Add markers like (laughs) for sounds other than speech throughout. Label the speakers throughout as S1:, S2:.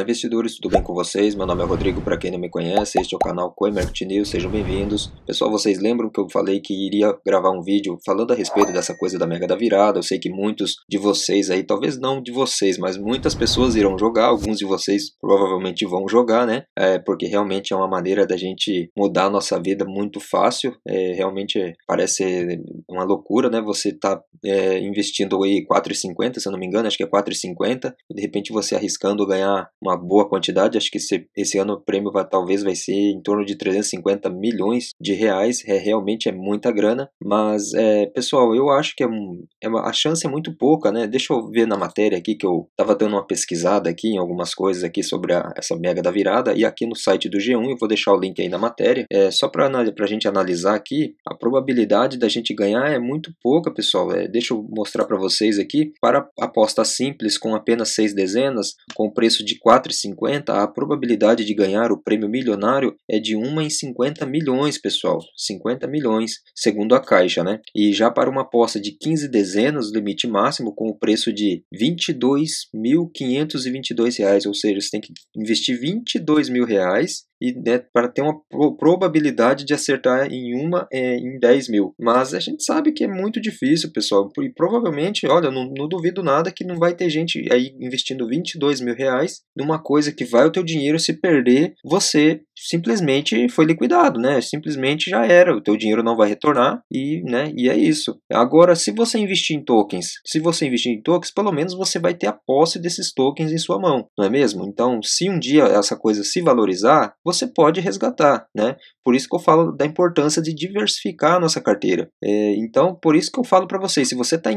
S1: Olá investidores, tudo bem com vocês? Meu nome é Rodrigo, para quem não me conhece, este é o canal CoinMarket News, sejam bem-vindos. Pessoal, vocês lembram que eu falei que iria gravar um vídeo falando a respeito dessa coisa da Mega da Virada? Eu sei que muitos de vocês aí, talvez não de vocês, mas muitas pessoas irão jogar, alguns de vocês provavelmente vão jogar, né? É, porque realmente é uma maneira da gente mudar a nossa vida muito fácil, é, realmente parece uma loucura, né? Você tá é, investindo aí 4,50, se eu não me engano, acho que é 4,50, e de repente você arriscando ganhar uma uma boa quantidade. Acho que esse, esse ano o prêmio vai, talvez vai ser em torno de 350 milhões de reais. É, realmente é muita grana. Mas, é, pessoal, eu acho que é, é uma, a chance é muito pouca, né? Deixa eu ver na matéria aqui que eu estava dando uma pesquisada aqui em algumas coisas aqui sobre a, essa mega da virada. E aqui no site do G1, eu vou deixar o link aí na matéria. É, só para a gente analisar aqui, a probabilidade da gente ganhar é muito pouca, pessoal. É, deixa eu mostrar para vocês aqui. Para aposta simples, com apenas seis dezenas, com preço de 4 4,50, a probabilidade de ganhar o prêmio milionário é de 1 em 50 milhões, pessoal. 50 milhões, segundo a Caixa, né? E já para uma aposta de 15 dezenas, limite máximo, com o preço de R$ 22.522, ou seja, você tem que investir R$ 22.000 e né, para ter uma probabilidade de acertar em uma é, em 10 mil. Mas a gente sabe que é muito difícil, pessoal. E provavelmente, olha, não, não duvido nada que não vai ter gente aí investindo 22 mil reais numa coisa que vai o teu dinheiro se perder, você simplesmente foi liquidado, né? Simplesmente já era, o teu dinheiro não vai retornar e, né, e é isso. Agora, se você investir em tokens, se você investir em tokens, pelo menos você vai ter a posse desses tokens em sua mão, não é mesmo? Então, se um dia essa coisa se valorizar, você pode resgatar, né? Por isso que eu falo da importância de diversificar a nossa carteira. É, então, por isso que eu falo para vocês, se você está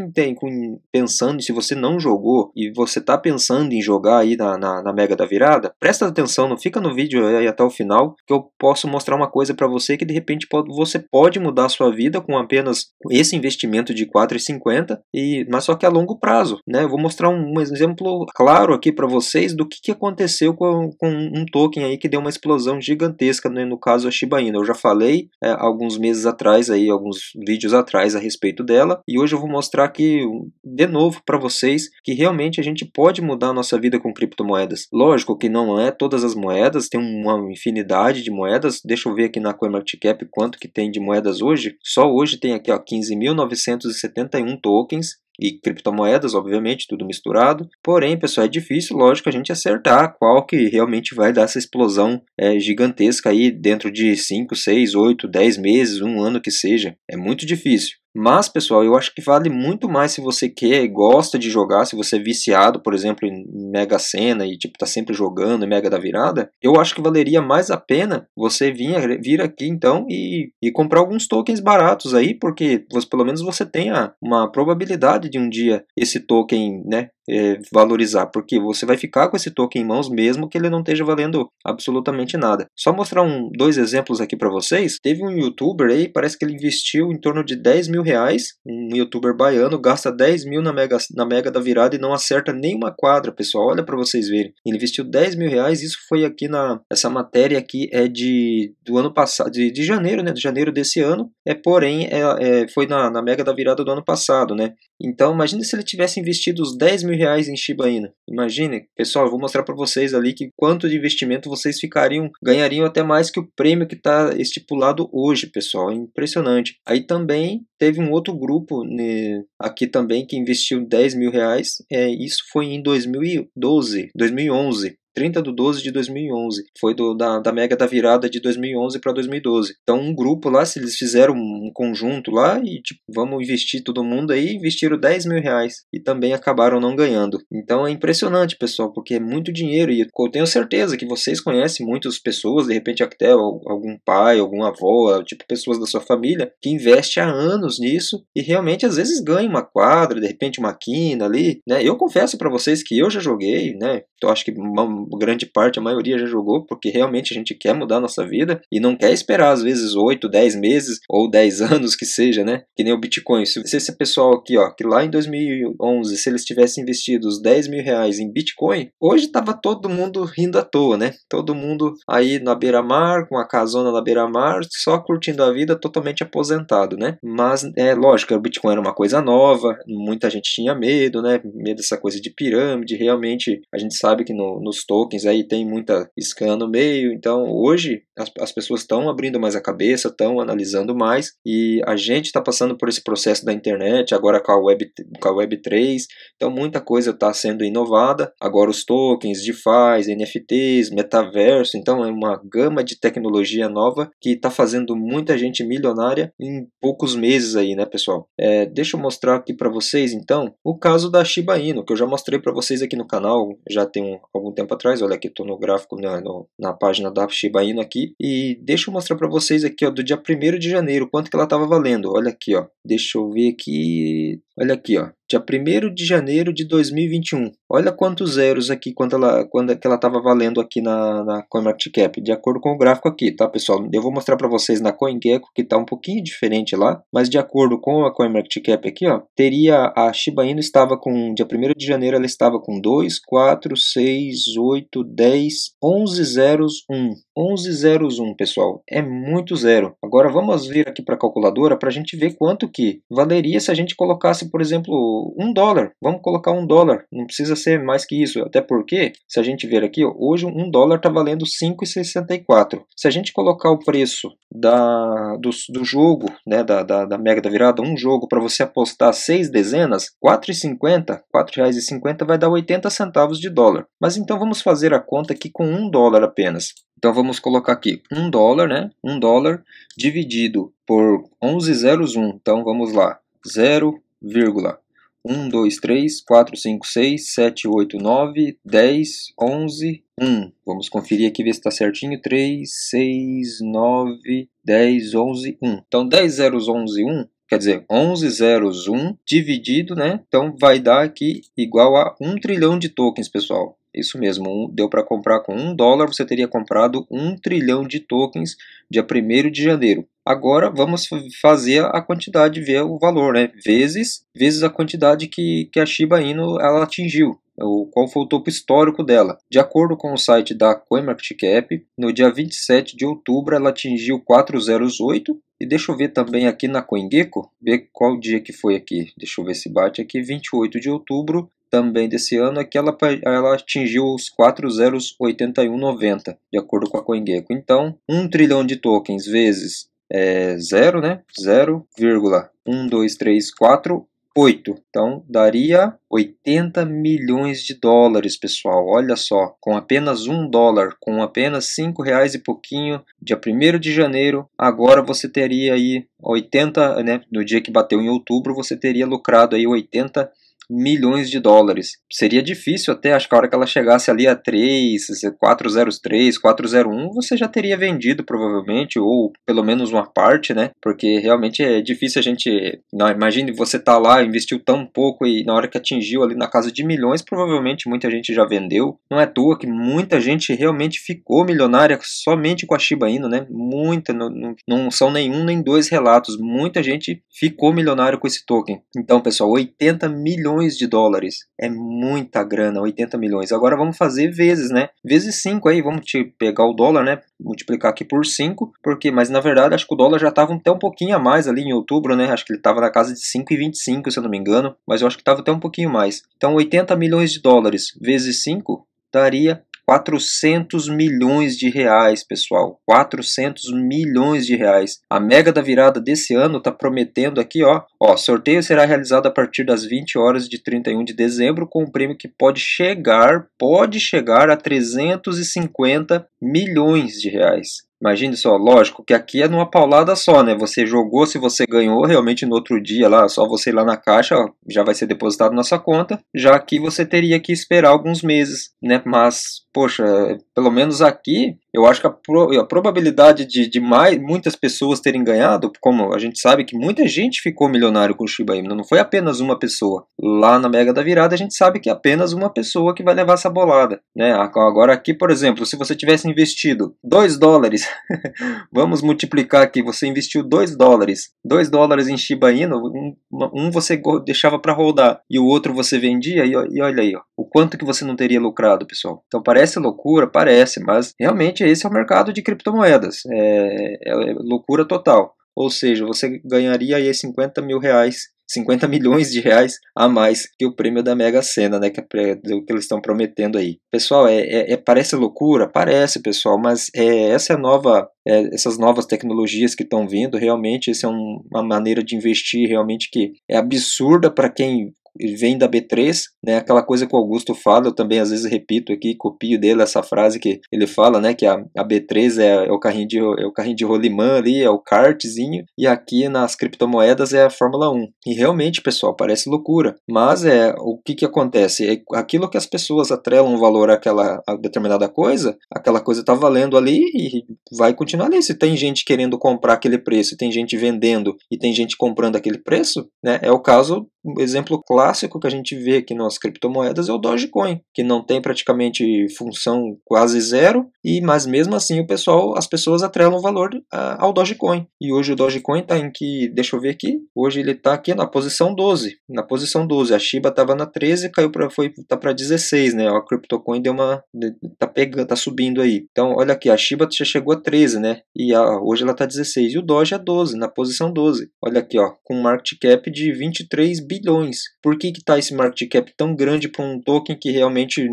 S1: pensando, se você não jogou e você está pensando em jogar aí na, na, na, mega da virada, presta atenção, não fica no vídeo aí até o final, que eu posso mostrar uma coisa para você que de repente pode, você pode mudar a sua vida com apenas esse investimento de 4,50, e, mas só que a longo prazo, né? Eu vou mostrar um, um exemplo claro aqui para vocês do que, que aconteceu com, com um token aí que deu uma explosão explosão gigantesca, né, no caso a Shiba Inu. Eu já falei é, alguns meses atrás, aí, alguns vídeos atrás a respeito dela, e hoje eu vou mostrar aqui de novo para vocês que realmente a gente pode mudar a nossa vida com criptomoedas. Lógico que não é todas as moedas, tem uma infinidade de moedas. Deixa eu ver aqui na CoinMarketCap quanto que tem de moedas hoje. Só hoje tem aqui 15.971 tokens e criptomoedas, obviamente, tudo misturado. Porém, pessoal, é difícil, lógico, a gente acertar qual que realmente vai dar essa explosão é, gigantesca aí dentro de 5, 6, 8, 10 meses, um ano que seja. É muito difícil. Mas, pessoal, eu acho que vale muito mais se você quer e gosta de jogar, se você é viciado, por exemplo, em Mega Sena e tipo tá sempre jogando Mega da Virada, eu acho que valeria mais a pena você vir, vir aqui então e, e comprar alguns tokens baratos aí, porque você, pelo menos você tenha uma probabilidade de um dia esse token, né, é, valorizar, porque você vai ficar com esse token em mãos mesmo que ele não esteja valendo absolutamente nada. Só mostrar um, dois exemplos aqui para vocês. Teve um youtuber aí, parece que ele investiu em torno de 10 mil reais, um youtuber baiano gasta 10 mil na mega, na mega da virada e não acerta nenhuma quadra, pessoal. Olha para vocês verem. Ele investiu 10 mil reais, isso foi aqui na essa matéria aqui é de do ano passado, de, de janeiro, né? De janeiro desse ano. É porém é, é foi na, na mega da virada do ano passado, né? Então imagine se ele tivesse investido os 10 mil mil reais em Shiba Inu. Imagine, pessoal, eu vou mostrar para vocês ali que quanto de investimento vocês ficariam, ganhariam até mais que o prêmio que está estipulado hoje, pessoal. É impressionante. Aí também teve um outro grupo né, aqui também que investiu 10 mil reais. É, isso foi em 2012, 2011. 30 de 12 de 2011. Foi do, da, da mega da virada de 2011 para 2012. Então, um grupo lá, se eles fizeram um conjunto lá e, tipo, vamos investir todo mundo aí, investiram 10 mil reais e também acabaram não ganhando. Então, é impressionante, pessoal, porque é muito dinheiro e eu tenho certeza que vocês conhecem muitas pessoas, de repente até algum pai, alguma avó, tipo, pessoas da sua família que investe há anos nisso e realmente às vezes ganha uma quadra, de repente uma quina ali, né? Eu confesso para vocês que eu já joguei, né? Eu então, acho que grande parte, a maioria já jogou, porque realmente a gente quer mudar a nossa vida e não quer esperar, às vezes, 8, 10 meses ou 10 (laughs) anos que seja, né? Que nem o Bitcoin. Se esse pessoal aqui, ó, que lá em 2011, se eles tivessem investido os 10 mil reais em Bitcoin, hoje tava todo mundo rindo à toa, né? Todo mundo aí na beira-mar, com a casona na beira-mar, só curtindo a vida, totalmente aposentado, né? Mas é lógico, o Bitcoin era uma coisa nova, muita gente tinha medo, né? Medo dessa coisa de pirâmide, realmente a gente sabe que no, nos tokens, aí tem muita scan no meio, então hoje as, as pessoas estão abrindo mais a cabeça, estão analisando mais, e a gente está passando por esse processo da internet, agora com a Web, com a Web 3, então muita coisa está sendo inovada, agora os tokens, DeFi, NFTs, metaverso, então é uma gama de tecnologia nova que está fazendo muita gente milionária em poucos meses aí, né, pessoal? É, deixa eu mostrar aqui para vocês, então, o caso da Shiba Inu, que eu já mostrei para vocês aqui no canal, já tem um, algum tempo atrás, olha aqui, estou no gráfico, na, no, na página da Shiba Inu aqui, e deixa eu mostrar para vocês aqui, ó, do dia 1 de janeiro, quanto que ela estava valendo. Olha aqui, ó. Deixa eu ver aqui. Olha aqui, ó dia 1 de janeiro de 2021. Olha quantos zeros aqui quando ela quando é que ela estava valendo aqui na, na CoinMarketCap, de acordo com o gráfico aqui, tá pessoal? Eu vou mostrar para vocês na CoinGecko que está um pouquinho diferente lá, mas de acordo com a CoinMarketCap aqui, ó, teria a Shiba Inu estava com dia 1 de janeiro ela estava com 2, 4, 6, 8, 10, 11 zeros, 1. 11 zeros, 1, pessoal. É muito zero. Agora vamos vir aqui para a calculadora para a gente ver quanto que valeria se a gente colocasse, por exemplo, um dólar. Vamos colocar um dólar. Não precisa ser mais que isso. Até porque, se a gente ver aqui, hoje um dólar está valendo 5,64. Se a gente colocar o preço da, do, do jogo, né, da, da, da mega da virada, um jogo para você apostar seis dezenas, R$ 4,50, R$ 4,50 vai dar 80 centavos de dólar. Mas então vamos fazer a conta aqui com um dólar apenas. Então vamos colocar aqui um dólar, né? Um dólar dividido por 11,01. Então vamos lá, 0, vírgula 1, 2, 3, 4, 5, 6, 7, 8, 9, 10, 11, 1. Vamos conferir aqui, ver se está certinho. 3, 6, 9, 10, 11, 1. Então, 10 zeros, 11, 1 quer dizer, 11 zeros 1 dividido, né? Então vai dar aqui igual a 1 trilhão de tokens, pessoal. Isso mesmo, deu para comprar com um dólar, você teria comprado um trilhão de tokens dia 1 de janeiro. Agora vamos fazer a quantidade, ver o valor, né? Vezes, vezes a quantidade que, que a Shiba Inu ela atingiu o qual foi o topo histórico dela. De acordo com o site da CoinMarketCap, no dia 27 de outubro ela atingiu 408 e deixa eu ver também aqui na CoinGecko, ver qual dia que foi aqui. Deixa eu ver se bate aqui, 28 de outubro, também desse ano é que ela, ela atingiu os 4,08190, de acordo com a CoinGecko. Então, 1 trilhão de tokens vezes é, zero, né? 0,12348. Então, daria 80 milhões de dólares, pessoal. Olha só, com apenas um dólar, com apenas cinco reais e pouquinho, dia 1 de janeiro, agora você teria aí 80, né? No dia que bateu em outubro, você teria lucrado aí 80 milhões de dólares. Seria difícil até, acho que a hora que ela chegasse ali a 3, 403, 401, você já teria vendido provavelmente, ou pelo menos uma parte, né? Porque realmente é difícil a gente. Não, imagine você tá lá, investiu tão pouco e na hora que atingiu ali na casa de milhões, provavelmente muita gente já vendeu. Não é à toa que muita gente realmente ficou milionária somente com a Shiba Inu, né? Muita, não, não, não são nenhum nem dois relatos. Muita gente ficou milionária com esse token. Então, pessoal, 80 milhões milhões de dólares. É muita grana, 80 milhões. Agora vamos fazer vezes, né? Vezes 5 aí, vamos te pegar o dólar, né? Multiplicar aqui por 5, porque, mas na verdade, acho que o dólar já estava até um pouquinho a mais ali em outubro, né? Acho que ele estava na casa de 5,25, se eu não me engano, mas eu acho que estava até um pouquinho mais. Então, 80 milhões de dólares vezes 5 daria 400 milhões de reais, pessoal. 400 milhões de reais. A mega da virada desse ano está prometendo aqui, ó, ó, sorteio será realizado a partir das 20 horas de 31 de dezembro com um prêmio que pode chegar, pode chegar a 350 milhões de reais. Imagine só, lógico que aqui é numa paulada só, né? Você jogou, se você ganhou, realmente no outro dia lá, só você ir lá na caixa, ó, já vai ser depositado na sua conta. Já aqui você teria que esperar alguns meses, né? Mas, poxa, pelo menos aqui eu acho que a, pro, a probabilidade de, de mais, muitas pessoas terem ganhado, como a gente sabe que muita gente ficou milionário com o Shiba Inu, não foi apenas uma pessoa. Lá na Mega da Virada, a gente sabe que é apenas uma pessoa que vai levar essa bolada. Né? Agora, aqui, por exemplo, se você tivesse investido 2 dólares, (laughs) vamos multiplicar aqui, você investiu 2 dólares, 2 dólares em Shiba Inu, um, um você deixava para rodar e o outro você vendia, e, e olha aí, ó, quanto que você não teria lucrado, pessoal. Então parece loucura, parece, mas realmente esse é o mercado de criptomoedas. É, é loucura total. Ou seja, você ganharia aí 50 mil reais 50 milhões de reais a mais que o prêmio da Mega Sena, né? Que, é, que eles estão prometendo aí. Pessoal, é, é, é, parece loucura? Parece, pessoal, mas é, essa é nova, é, essas novas tecnologias que estão vindo, realmente, essa é um, uma maneira de investir realmente que é absurda para quem vem da B3, né? Aquela coisa que o Augusto fala, eu também às vezes repito aqui, copio dele essa frase que ele fala, né? Que a, a B3 é, é, o carrinho de, é o carrinho de rolimã ali, é o kartzinho, e aqui nas criptomoedas é a Fórmula 1. E realmente, pessoal, parece loucura, mas é o que, que acontece? É aquilo que as pessoas atrelam valor àquela a determinada coisa, aquela coisa está valendo ali e vai continuar ali. Se tem gente querendo comprar aquele preço, tem gente vendendo e tem gente comprando aquele preço, né? É o caso um exemplo clássico que a gente vê aqui nas criptomoedas é o Dogecoin, que não tem praticamente função quase zero, e mas mesmo assim o pessoal, as pessoas atrelam o valor ah, ao Dogecoin. E hoje o Dogecoin está em que, deixa eu ver aqui, hoje ele está aqui na posição 12, na posição 12. A Shiba estava na 13, caiu para foi tá para 16, né? A CryptoCoin deu uma tá pegando, tá subindo aí. Então, olha aqui, a Shiba já chegou a 13, né? E a, hoje ela tá 16 e o Doge a é 12, na posição 12. Olha aqui, ó, com market cap de 23 bilhões bilhões. Por que está esse market cap tão grande para um token que realmente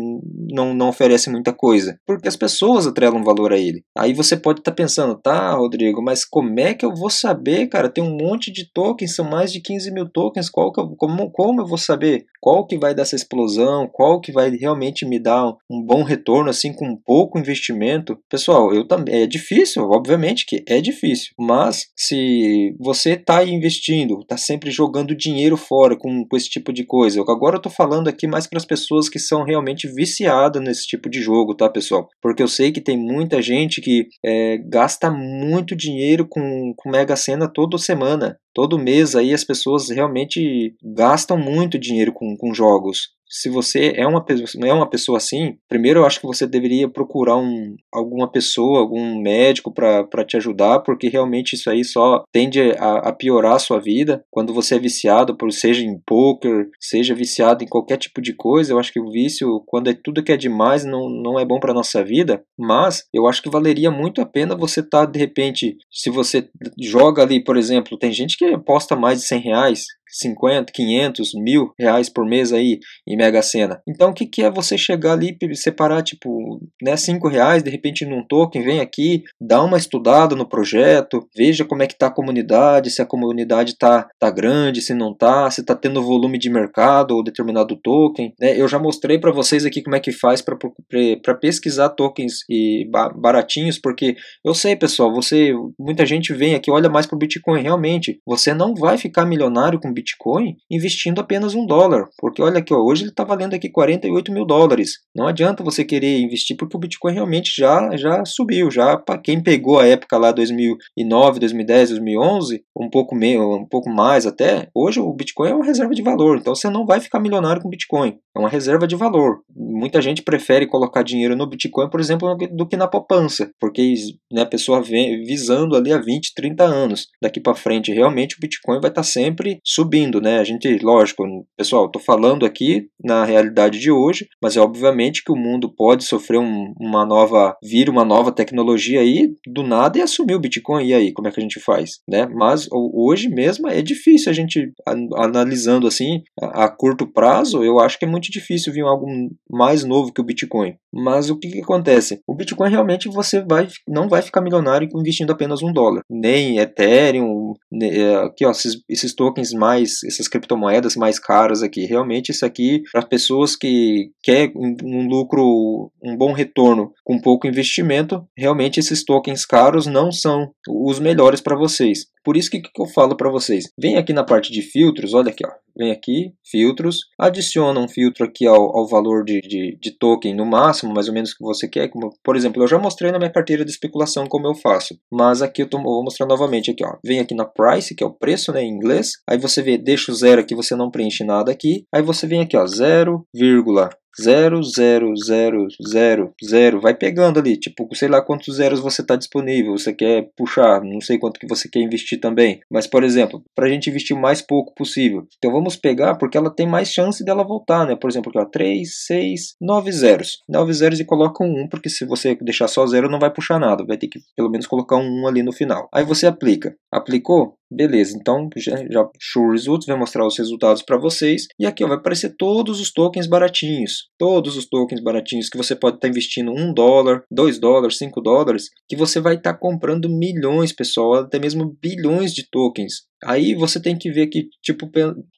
S1: não, não oferece muita coisa? Porque as pessoas atrelam valor a ele. Aí você pode estar tá pensando, tá, Rodrigo, mas como é que eu vou saber, cara? Tem um monte de tokens, são mais de 15 mil tokens. Qual eu, como, como eu vou saber qual que vai dar essa explosão? Qual que vai realmente me dar um, um bom retorno, assim, com pouco investimento? Pessoal, eu também. É difícil, obviamente que é difícil. Mas se você está investindo, está sempre jogando dinheiro fora, com, com esse tipo de coisa. Agora eu tô falando aqui mais para as pessoas que são realmente viciadas nesse tipo de jogo, tá, pessoal? Porque eu sei que tem muita gente que é, gasta muito dinheiro com, com Mega Sena toda semana. Todo mês aí as pessoas realmente gastam muito dinheiro com, com jogos se você é uma, é uma pessoa assim, primeiro eu acho que você deveria procurar um, alguma pessoa, algum médico para te ajudar, porque realmente isso aí só tende a, a, piorar a sua vida. Quando você é viciado, por, seja em poker, seja viciado em qualquer tipo de coisa, eu acho que o vício, quando é tudo que é demais, não, não é bom para nossa vida. Mas eu acho que valeria muito a pena você estar, tá, de repente, se você joga ali, por exemplo, tem gente que aposta mais de 100 reais, 50, 500, mil reais por mês aí em Mega Sena. Então o que, que é você chegar ali e separar tipo né, 5 reais de repente num token, vem aqui, dá uma estudada no projeto, veja como é que está a comunidade, se a comunidade está tá grande, se não está, se está tendo volume de mercado ou determinado token. Né? Eu já mostrei para vocês aqui como é que faz para pesquisar tokens e baratinhos, porque eu sei pessoal, você muita gente vem aqui olha mais para o Bitcoin realmente, você não vai ficar milionário com Bitcoin Bitcoin investindo apenas um dólar, porque olha aqui, ó, hoje ele está valendo aqui 48 mil dólares. Não adianta você querer investir porque o Bitcoin realmente já, já subiu, já para quem pegou a época lá 2009, 2010, 2011, um pouco meio, um pouco mais até, hoje o Bitcoin é uma reserva de valor, então você não vai ficar milionário com Bitcoin. É uma reserva de valor. Muita gente prefere colocar dinheiro no Bitcoin, por exemplo, do que na poupança, porque né, a pessoa vem visando ali a 20, 30 anos. Daqui para frente, realmente o Bitcoin vai estar tá sempre subindo subindo, né? A gente, lógico, pessoal, estou falando aqui na realidade de hoje, mas é obviamente que o mundo pode sofrer um, uma nova vir, uma nova tecnologia aí do nada e assumir o Bitcoin e aí como é que a gente faz, né? Mas hoje mesmo é difícil a gente analisando assim a, a curto prazo, eu acho que é muito difícil vir algo mais novo que o Bitcoin. Mas o que, que acontece? O Bitcoin realmente você vai não vai ficar milionário investindo apenas um dólar, nem Ethereum, é, aqui ó, esses, esses tokens mais mais essas criptomoedas mais caras aqui. Realmente isso aqui para pessoas que quer um, um, lucro, um bom retorno com pouco investimento, realmente esses tokens caros não são os melhores para vocês. Por isso que, que eu falo para vocês, vem aqui na parte de filtros, olha aqui, ó. vem aqui, filtros, adiciona um filtro aqui ao, ao valor de, de, de token no máximo, mais ou menos que você quer. Como, por exemplo, eu já mostrei na minha carteira de especulação como eu faço, mas aqui eu, tô, eu vou mostrar novamente aqui, ó. vem aqui na price, que é o preço né, em inglês, aí você vê deixa o zero aqui, você não preenche nada aqui. Aí você vem aqui, ó, 0, vírgula 0, 0, 0, 0, 0, vai pegando ali, tipo, sei lá quantos zeros você está disponível, você quer puxar, não sei quanto que você quer investir também, mas por exemplo, para a gente investir o mais pouco possível, então vamos pegar porque ela tem mais chance dela voltar, né, por exemplo, aqui ó, 3, 6, 9 zeros, 9 zeros e coloca um 1, porque se você deixar só zero não vai puxar nada, vai ter que pelo menos colocar um 1 ali no final, aí você aplica, aplicou, Beleza, então já, já show results, vai mostrar os resultados para vocês. E aqui ó, vai aparecer todos os tokens baratinhos. Todos os tokens baratinhos que você pode estar tá investindo 1 dólar, 2 dólares, 5 dólares, que você vai estar tá comprando milhões, pessoal, até mesmo bilhões de tokens. Aí você tem que ver que, tipo,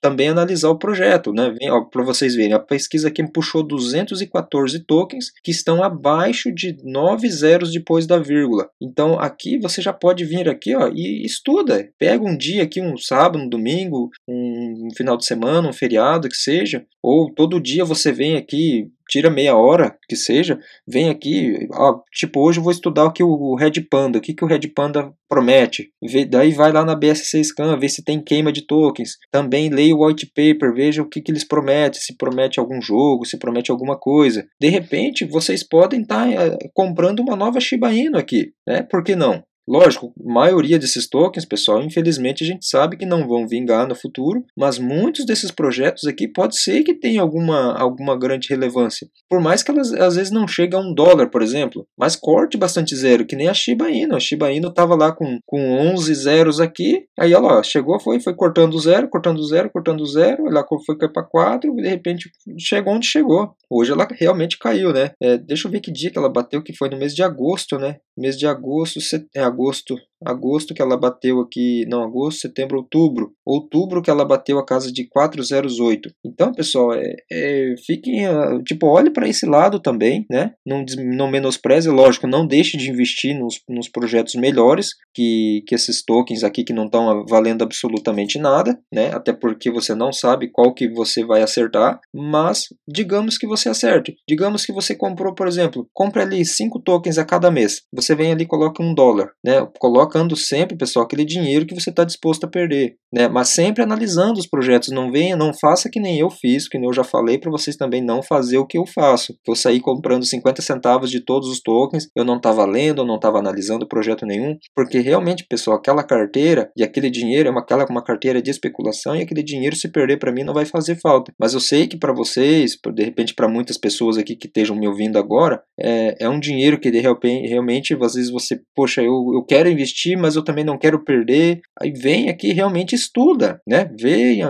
S1: também analisar o projeto, né? Para vocês verem, a pesquisa aqui puxou 214 tokens que estão abaixo de 9 zeros depois da vírgula. Então aqui você já pode vir aqui ó, e estuda. Pega um dia aqui, um sábado, um domingo, um final de semana, um feriado, que seja, ou todo dia você vem aqui tira meia hora que seja, vem aqui, ó, tipo, hoje eu vou estudar o que o Red Panda, o que, que o Red Panda promete. Vê, daí vai lá na BSC Scan, vê se tem queima de tokens. Também leia o white paper, veja o que, que eles prometem, se promete algum jogo, se promete alguma coisa. De repente, vocês podem estar tá, é, comprando uma nova Shiba Inu aqui, né? Por que não? Lógico, maioria desses tokens, pessoal, infelizmente a gente sabe que não vão vingar no futuro, mas muitos desses projetos aqui pode ser que tenham alguma, alguma grande relevância. Por mais que elas às vezes não cheguem a um dólar, por exemplo, mas corte bastante zero, que nem a Shiba Inu. A Shiba Inu estava lá com, com 11 zeros aqui, aí olha lá, chegou, foi, foi cortando zero, cortando zero, cortando zero, ela foi cair para 4 e de repente chegou onde chegou. Hoje ela realmente caiu, né? É, deixa eu ver que dia que ela bateu, que foi no mês de agosto, né? Mês de agosto, setembro. É, gostu agosto que ela bateu aqui, não, agosto, setembro, outubro. Outubro que ela bateu a casa de 408. Então, pessoal, é, é fiquem, ah, tipo, olhe para esse lado também, né? Não, não menospreze, lógico, não deixe de investir nos, nos projetos melhores que, que esses tokens aqui que não estão valendo absolutamente nada, né? Até porque você não sabe qual que você vai acertar, mas digamos que você acerte. Digamos que você comprou, por exemplo, compra ali 5 tokens a cada mês. Você vem ali e coloca um dólar, né? Coloca colocando sempre, pessoal, aquele dinheiro que você está disposto a perder, né? Mas sempre analisando os projetos, não venha, não faça que nem eu fiz, que nem eu já falei para vocês também não fazer o que eu faço. Eu saí comprando 50 centavos de todos os tokens, eu não estava lendo, eu não estava analisando projeto nenhum, porque realmente, pessoal, aquela carteira e aquele dinheiro é uma aquela é uma carteira de especulação e aquele dinheiro se perder para mim não vai fazer falta. Mas eu sei que para vocês, de repente para muitas pessoas aqui que estejam me ouvindo agora, é, é um dinheiro que de repente realmente às vezes você, poxa, eu, eu quero investir mas eu também não quero perder. Aí vem aqui realmente estuda, né? Vem,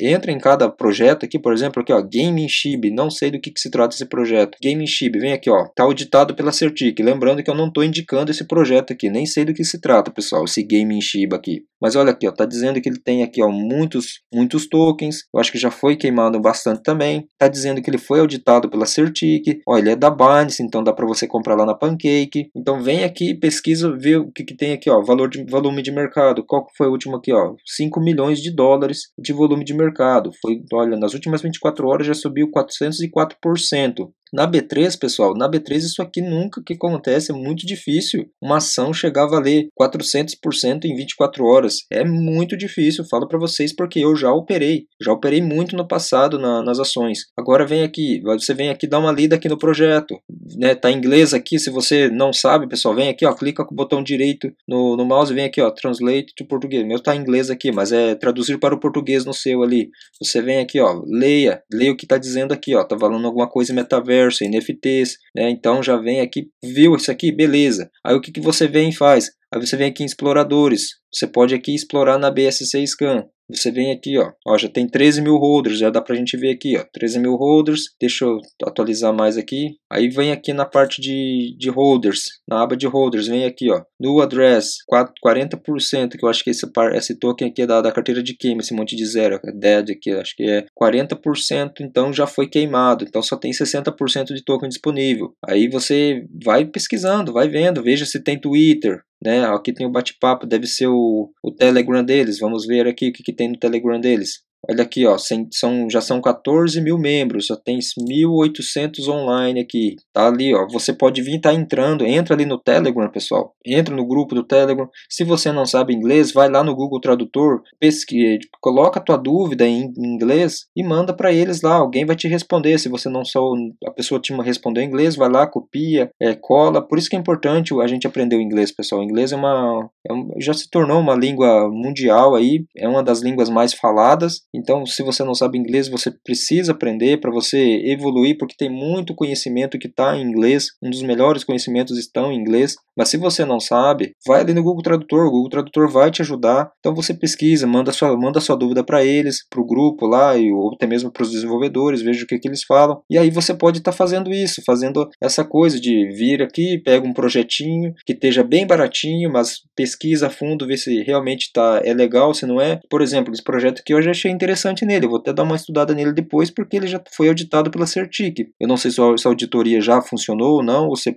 S1: entra em cada projeto aqui, por exemplo, aqui ó, Gaming Shib. não sei do que, que se trata esse projeto. Gaming Shib, vem aqui ó, tá auditado pela Certic. Lembrando que eu não estou indicando esse projeto aqui, nem sei do que se trata, pessoal, esse Gaming Shib aqui. Mas olha aqui ó, tá dizendo que ele tem aqui ó, muitos, muitos tokens. Eu acho que já foi queimado bastante também. Tá dizendo que ele foi auditado pela Certic. Ó, ele é da Binance, então dá para você comprar lá na Pancake. Então vem aqui, pesquisa, vê o que, que tem aqui ó, valor de, volume de mercado. Qual foi o último aqui, ó? 5 milhões de dólares de volume de mercado. Foi, olha, nas últimas 24 horas já subiu 404%. Na B3, pessoal, na B3 isso aqui nunca que acontece, é muito difícil uma ação chegar a valer 400% em 24 horas. É muito difícil, falo para vocês porque eu já operei, já operei muito no passado na, nas ações. Agora vem aqui, você vem aqui dar uma lida aqui no projeto, né? Tá em inglês aqui, se você não sabe, pessoal, vem aqui, ó, clica com o botão direito no, no mouse, vem aqui, ó, translate to português. Meu tá em inglês aqui, mas é traduzir para o português no seu ali. Você vem aqui, ó, leia, leia o que tá dizendo aqui, ó, tá falando alguma coisa em metaverso metaverso, NFTs, né? Então já vem aqui, viu isso aqui? Beleza. Aí o que, que você vem e faz? Aí você vem aqui em exploradores. Você pode aqui explorar na BSC Scan. Você vem aqui, ó, ó já tem 13 mil holders, já dá pra gente ver aqui, ó, 13 mil holders, deixa eu atualizar mais aqui, aí vem aqui na parte de, de holders, na aba de holders, vem aqui, ó, new address, 40%, que eu acho que esse, esse token aqui é da, da carteira de queima, esse monte de zero, é dead aqui, acho que é 40%, então já foi queimado, então só tem 60% de token disponível, aí você vai pesquisando, vai vendo, veja se tem Twitter, né? Aqui tem o bate-papo, deve ser o, o Telegram deles. Vamos ver aqui o que, que tem no Telegram deles. Olha aqui, ó, são, já são 14 mil membros, já tem 1.800 online aqui. Tá ali, ó. Você pode vir, tá entrando. Entra ali no Telegram, pessoal. Entra no grupo do Telegram. Se você não sabe inglês, vai lá no Google Tradutor, pesquisa, coloca a tua dúvida em inglês e manda para eles lá. Alguém vai te responder. Se você não sou, a pessoa te respondeu em inglês, vai lá, copia, é, cola. Por isso que é importante a gente aprender o inglês, pessoal. O inglês é uma, é já se tornou uma língua mundial aí, é uma das línguas mais faladas. Então, se você não sabe inglês, você precisa aprender para você evoluir, porque tem muito conhecimento que está em inglês. Um dos melhores conhecimentos estão em inglês. Mas se você não sabe, vai ali no Google Tradutor. O Google Tradutor vai te ajudar. Então, você pesquisa, manda sua, manda sua dúvida para eles, para o grupo lá, ou até mesmo para os desenvolvedores, veja o que, que eles falam. E aí você pode estar tá fazendo isso, fazendo essa coisa de vir aqui, pega um projetinho que esteja bem baratinho, mas pesquisa a fundo, vê se realmente tá, é legal, se não é. Por exemplo, esse projeto que eu já achei interessante interessante nele. Eu vou até dar uma estudada nele depois, porque ele já foi auditado pela Certic. Eu não sei se a auditoria já funcionou ou não, ou se é,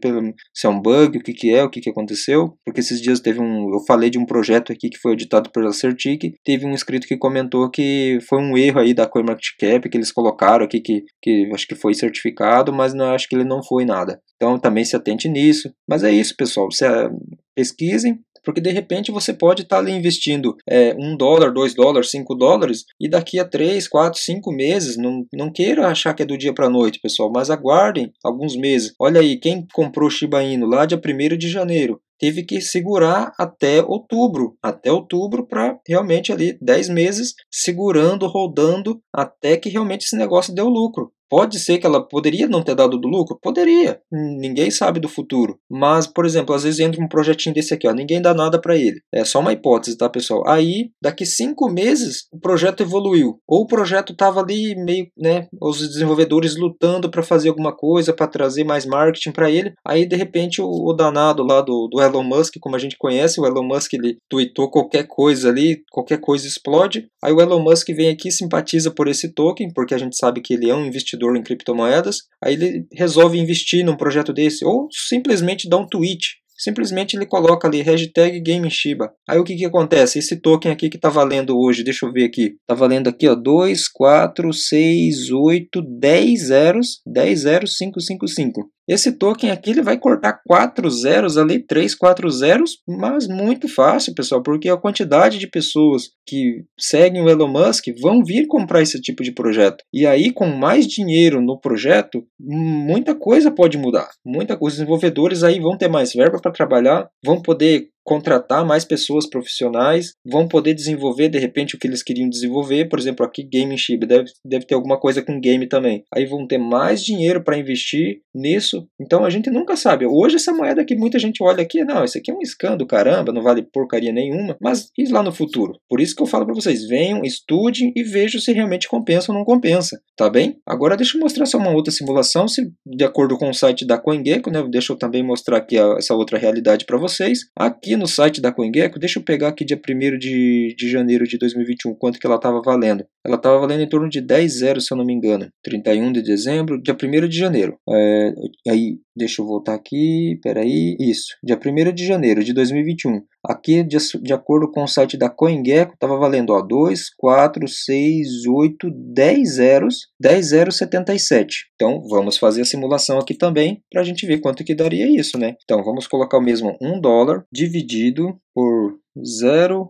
S1: se é um bug, o que, que é, o que, que aconteceu. Porque esses dias teve um. Eu falei de um projeto aqui que foi auditado pela Certic. Teve um inscrito que comentou que foi um erro aí da CoinMarketCap que eles colocaram aqui, que, que acho que foi certificado, mas não acho que ele não foi nada. Então também se atente nisso. Mas é isso, pessoal. Se, ah, pesquisem, porque de repente você pode estar tá ali investindo é, um dólar, dois dólares, cinco dólares, e daqui a três, quatro, cinco meses, não, não queira achar que é do dia para a noite, pessoal, mas aguardem alguns meses. Olha aí, quem comprou Shiba Inu lá dia 1 de janeiro, teve que segurar até outubro, até outubro para realmente ali 10 meses segurando, rodando até que realmente esse negócio deu lucro. Pode ser que ela poderia não ter dado do lucro? Poderia. Ninguém sabe do futuro. Mas, por exemplo, às vezes entra um projetinho desse aqui, ó, ninguém dá nada para ele. É só uma hipótese, tá, pessoal? Aí, daqui cinco meses, o projeto evoluiu. Ou o projeto tava ali meio, né, os desenvolvedores lutando para fazer alguma coisa, para trazer mais marketing para ele. Aí, de repente, o, o danado lá do, do, Elon Musk, como a gente conhece, o Elon Musk, ele tweetou qualquer coisa ali, qualquer coisa explode. Aí o Elon Musk vem aqui, simpatiza por esse token, porque a gente sabe que ele é um investidor investidor em criptomoedas, aí ele resolve investir num projeto desse, ou simplesmente dá um tweet. Simplesmente ele coloca ali hashtag GameShiba. Aí o que, que acontece? Esse token aqui que está valendo hoje, deixa eu ver aqui. Está valendo aqui, ó, 2, 4, 6, 8, 10 zeros, 10 zeros, 5, 5, 5. Esse token aqui ele vai cortar 4 zeros ali, 3, 4 zeros, mas muito fácil, pessoal, porque a quantidade de pessoas que seguem o Elon Musk vão vir comprar esse tipo de projeto. E aí, com mais dinheiro no projeto, muita coisa pode mudar. Muita coisa. Os desenvolvedores aí vão ter mais verba para trabalhar, vão poder contratar mais pessoas profissionais, vão poder desenvolver de repente o que eles queriam desenvolver, por exemplo, aqui Game Shib, deve, deve ter alguma coisa com game também. Aí vão ter mais dinheiro para investir nisso. Então a gente nunca sabe. Hoje essa moeda que muita gente olha aqui, não, isso aqui é um escândalo, caramba, não vale porcaria nenhuma, mas e lá no futuro? Por isso que eu falo para vocês, venham, estudem e vejam se realmente compensa ou não compensa, tá bem? Agora deixa eu mostrar só uma outra simulação, se de acordo com o site da CoinGecko, né? Deixa eu também mostrar aqui a, essa outra realidade para vocês. Aqui no site da CoinGecko, deixa eu pegar aqui dia 1 de, de janeiro de 2021, quanto que ela estava valendo. Ela estava valendo em torno de 10 zeros, se eu não me engano. 31 de dezembro, dia 1 de janeiro. É, aí, deixa eu voltar aqui, peraí, isso. Dia 1 de janeiro de 2021, Aqui, de, de acordo com o site da CoinGecko, estava valendo ó, 2, 4, 6, 8, 10 zeros, 10 zeros 77. Então, vamos fazer a simulação aqui também para a gente ver quanto que daria isso, né? Então, vamos colocar o mesmo 1 dólar dividido por 0.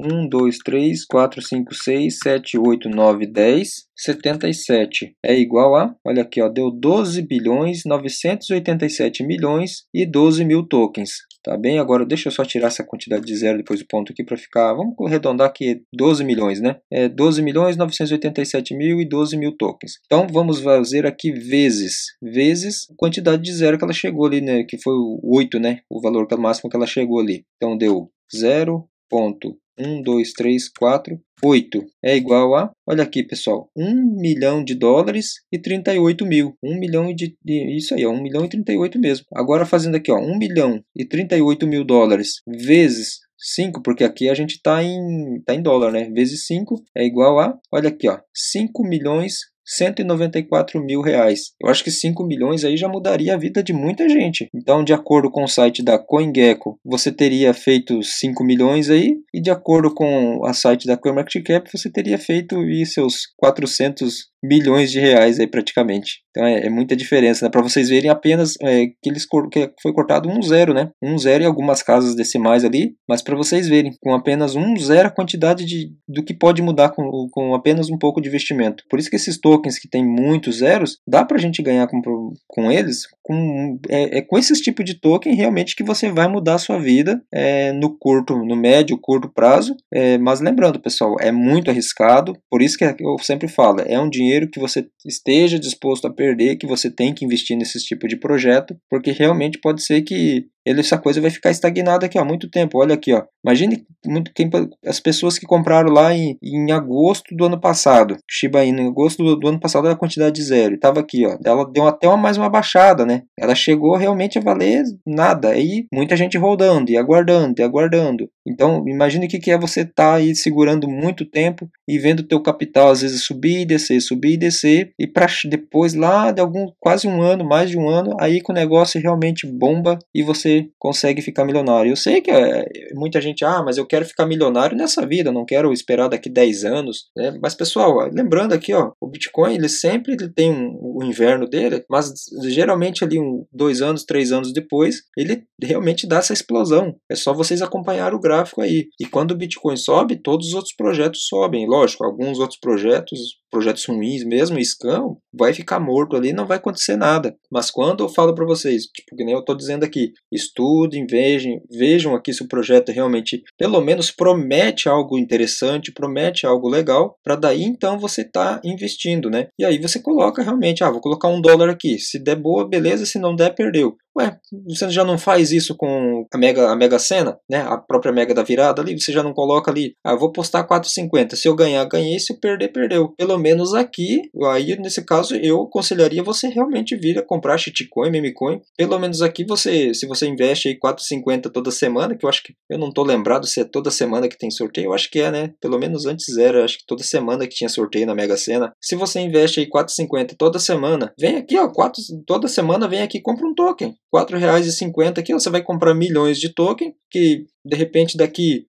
S1: 1, 2, 3, 4, 5, 6, 7, 8, 9, 10, 77 é igual a, olha aqui, ó, deu 12 bilhões 987 milhões e 12 mil tokens. Tá bem? Agora deixa eu só tirar essa quantidade de zero depois do ponto aqui para ficar. Vamos arredondar aqui 12 milhões, né? É 12 milhões 987 mil e 12 mil tokens. Então vamos fazer aqui vezes, vezes a quantidade de zero que ela chegou ali, né? Que foi o 8, né? O valor máximo que ela chegou ali. Então deu 0. 1, 2, 3, 4, 8 é igual a, olha aqui pessoal, 1 milhão de dólares e 38 mil. 1 milhão de, de, isso aí, ó, 1 milhão e 38 mesmo. Agora fazendo aqui, ó, 1 milhão e 38 mil dólares vezes 5, porque aqui a gente está em, tá em dólar, né? Vezes 5 é igual a, olha aqui, ó, 5 milhões 194 mil reais. Eu acho que 5 milhões aí já mudaria a vida de muita gente. Então, de acordo com o site da CoinGecko, você teria feito 5 milhões aí, e de acordo com a site da CoinMarketCap, você teria feito e seus 400 bilhões de reais aí praticamente. Então é, é muita diferença, né? Para vocês verem apenas é, que eles que foi cortado um zero, né? Um zero e algumas casas decimais ali, mas para vocês verem, com apenas um zero a quantidade de, do que pode mudar com, com apenas um pouco de investimento. Por isso que esses tokens que tem muitos zeros, dá para a gente ganhar com, com eles, com, é, é, com esses tipos de token realmente que você vai mudar a sua vida é, no curto, no médio, curto prazo. É, mas lembrando, pessoal, é muito arriscado, por isso que é eu sempre falo, é um dinheiro dinheiro que você esteja disposto a perder, que você tem que investir nesse tipo de projeto, porque realmente pode ser que ele, essa coisa vai ficar estagnada aqui ó, há muito tempo. Olha aqui, ó. Imagine muito, quem, as pessoas que compraram lá em, em agosto do ano passado. Shiba Inu, em agosto do, do ano passado, era a quantidade de zero. Estava aqui, ó. Ela deu até uma, mais uma baixada, né? Ela chegou realmente a valer nada. E muita gente rodando, e aguardando, e aguardando. Então, imagine o que, que é você estar tá aí segurando muito tempo e vendo o teu capital às vezes subir e descer, subir e descer. E para depois, lá de algum quase um ano, mais de um ano, aí que o negócio realmente bomba e você você consegue ficar milionário. Eu sei que é, muita gente, ah, mas eu quero ficar milionário nessa vida, não quero esperar daqui 10 anos. Né? Mas, pessoal, lembrando aqui, ó, o Bitcoin ele sempre ele tem um, o inverno dele, mas geralmente ali um, dois anos, três anos depois, ele realmente dá essa explosão. É só vocês acompanhar o gráfico aí. E quando o Bitcoin sobe, todos os outros projetos sobem. Lógico, alguns outros projetos projetos ruins mesmo, escam vai ficar morto ali, não vai acontecer nada. Mas quando eu falo para vocês, tipo, que nem eu estou dizendo aqui, estudem, vejam, vejam aqui se o projeto realmente, pelo menos, promete algo interessante, promete algo legal, para daí então você tá investindo, né? E aí você coloca realmente, ah, vou colocar um dólar aqui, se der boa, beleza, se não der, perdeu. Ué, você já não faz isso com a Mega, a mega Sena, né? A própria Mega da virada ali, você já não coloca ali, ah, vou postar 4,50. Se eu ganhar, ganhei, se eu perder, perdeu. Pelo menos aqui, aí nesse caso, eu aconselharia você realmente vir a comprar shitcoin, memecoin. Pelo menos aqui você, se você investe aí 4,50 toda semana, que eu acho que eu não tô lembrado se é toda semana que tem sorteio, eu acho que é, né? Pelo menos antes era, acho que toda semana que tinha sorteio na Mega Sena. Se você investe aí 4,50 toda semana, vem aqui, ó, 4, toda semana vem aqui compra um token. R$ 4,50 aqui você vai comprar milhões de token, que de repente daqui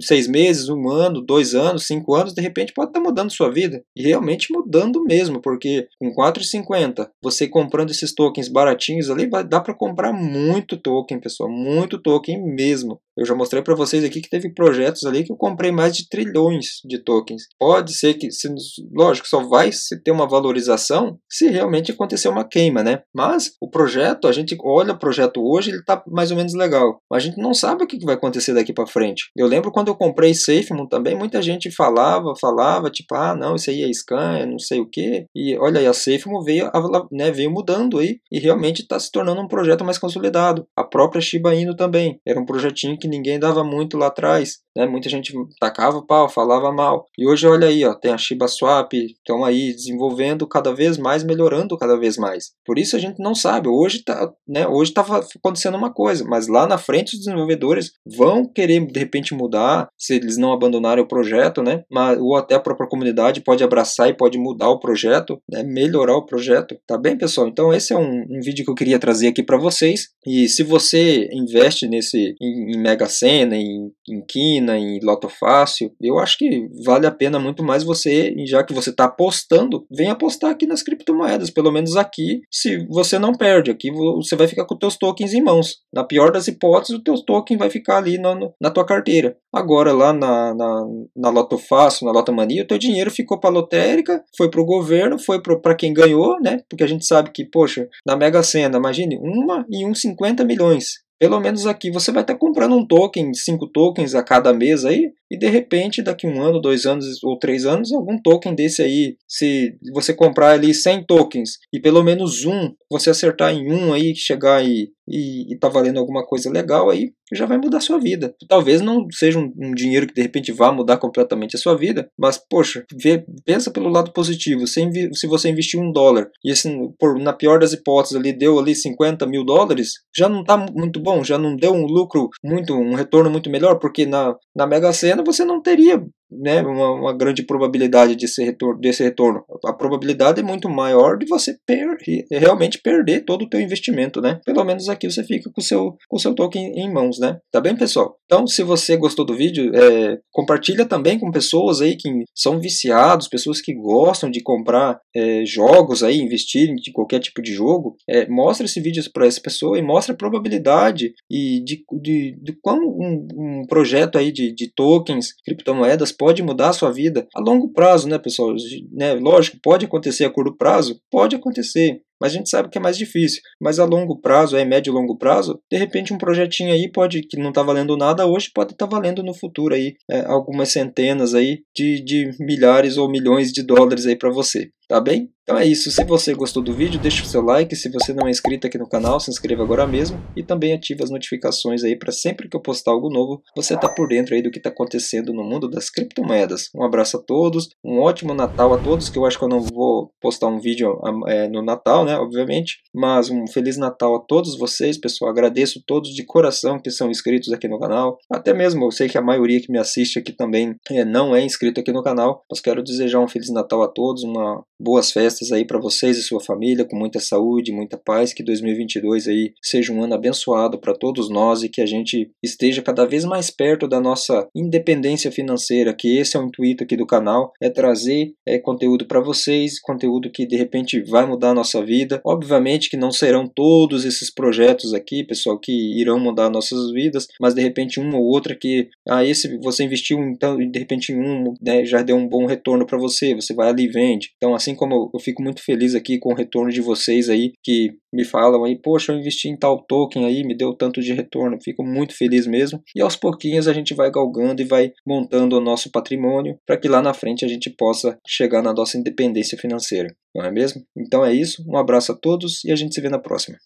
S1: seis meses, um ano, dois anos, cinco anos, de repente pode estar tá mudando sua vida. E realmente mudando mesmo, porque com R$ 4,50, você comprando esses tokens baratinhos ali, dá para comprar muito token, pessoal, muito token mesmo. Eu já mostrei para vocês aqui que teve projetos ali que eu comprei mais de trilhões de tokens. Pode ser que, se, lógico, só vai se ter uma valorização se realmente acontecer uma queima, né? Mas o projeto, a gente olha o projeto hoje, ele tá mais ou menos legal. a gente não sabe o que vai acontecer daqui para frente. Eu lembro quando eu comprei SafeMoon também, muita gente falava, falava, tipo, ah, não, isso aí é scan, não sei o quê. E olha aí, a SafeMoon veio, né, veio mudando aí e realmente está se tornando um projeto mais consolidado. A própria Shiba Inu também era um projetinho que que ninguém dava muito lá atrás, né? Muita gente tacava pau, falava mal. E hoje, olha aí, ó, tem a Shiba Swap, estão aí desenvolvendo cada vez mais, melhorando cada vez mais. Por isso a gente não sabe. Hoje tá, né, hoje tá acontecendo uma coisa, mas lá na frente os desenvolvedores vão querer de repente mudar, se eles não abandonarem o projeto, né? Mas, ou até a própria comunidade pode abraçar e pode mudar o projeto, né? melhorar o projeto. Tá bem, pessoal? Então esse é um, um vídeo que eu queria trazer aqui para vocês. E se você investe nesse em, em Mega Sena, em, em Kina, Argentina em Loto Fácil, eu acho que vale a pena muito mais você, já que você está apostando, vem apostar aqui nas criptomoedas. Pelo menos aqui, se você não perde, aqui você vai ficar com os teus tokens em mãos. Na pior das hipóteses, o teu token vai ficar ali na, na tua carteira. Agora, lá na, na, na Loto Fácil, na Loto Mania, o teu dinheiro ficou para a lotérica, foi para o governo, foi para quem ganhou, né? Porque a gente sabe que, poxa, na Mega Sena, imagine, uma em uns 50 milhões. Pelo menos aqui você vai estar tá comprando um token, cinco tokens a cada mês aí, e de repente, daqui um ano, dois anos ou três anos, algum token desse aí, se você comprar ali 100 tokens e pelo menos um, você acertar em um aí, chegar e, e, e tá valendo alguma coisa legal aí, já vai mudar a sua vida. Talvez não seja um, um, dinheiro que de repente vá mudar completamente a sua vida, mas poxa, vê, pensa pelo lado positivo. Se, se você investiu um dólar e esse assim, por, na pior das hipóteses ali deu ali 50 mil dólares, já não tá muito bom, já não deu um lucro muito, um retorno muito melhor, porque na, na Mega Sena você não teria né, uma, uma grande probabilidade de retorno, desse retorno. A probabilidade é muito maior de você per, realmente perder todo o teu investimento, né? Pelo menos aqui você fica com o seu, com seu token em mãos, né? Tá bem, pessoal? Então, se você gostou do vídeo, é, compartilha também com pessoas aí que são viciados, pessoas que gostam de comprar é, jogos aí, investir em qualquer tipo de jogo. É, mostra esse vídeo para essa pessoa e mostra a probabilidade e de, de, de quando um, um projeto aí de, de tokens, criptomoedas pode mudar a sua vida a longo prazo, né, pessoal? Né, lógico, pode acontecer a curto prazo, pode acontecer. Mas a gente sabe que é mais difícil. Mas a longo prazo, a médio e longo prazo, de repente um projetinho aí pode, que não está valendo nada hoje, pode estar tá valendo no futuro aí é, algumas centenas aí de, de milhares ou milhões de dólares aí para você tá bem? Então é isso, se você gostou do vídeo, deixa o seu like, se você não é inscrito aqui no canal, se inscreva agora mesmo e também ative as notificações aí para sempre que eu postar algo novo, você tá por dentro aí do que tá acontecendo no mundo das criptomoedas. Um abraço a todos, um ótimo Natal a todos, que eu acho que eu não vou postar um vídeo ah, é, no Natal, né, obviamente. Mas um Feliz Natal a todos vocês, pessoal. Agradeço todos de coração que são inscritos aqui no canal. Até mesmo, eu sei que a maioria que me assiste aqui também é, não é inscrito aqui no canal, mas quero desejar um Feliz Natal a todos, uma boas festas aí para vocês e sua família, com muita saúde, muita paz, que 2022 aí seja um ano abençoado para todos nós e que a gente esteja cada vez mais perto da nossa independência financeira, que esse é o intuito aqui do canal, é trazer é, conteúdo para vocês, conteúdo que de repente vai mudar a nossa vida. Obviamente que não serão todos esses projetos aqui, pessoal, que irão mudar nossas vidas, mas de repente um ou outra que ah, esse você investiu então de repente em um, né, já deu um bom retorno para você, você vai ali e vende. Então assim, Assim como eu fico muito feliz aqui com o retorno de vocês aí que me falam aí, poxa, eu investi em tal token aí, me deu tanto de retorno. Fico muito feliz mesmo. E aos pouquinhos a gente vai galgando e vai montando o nosso patrimônio para que lá na frente a gente possa chegar na nossa independência financeira, não é mesmo? Então é isso. Um abraço a todos e a gente se vê na próxima.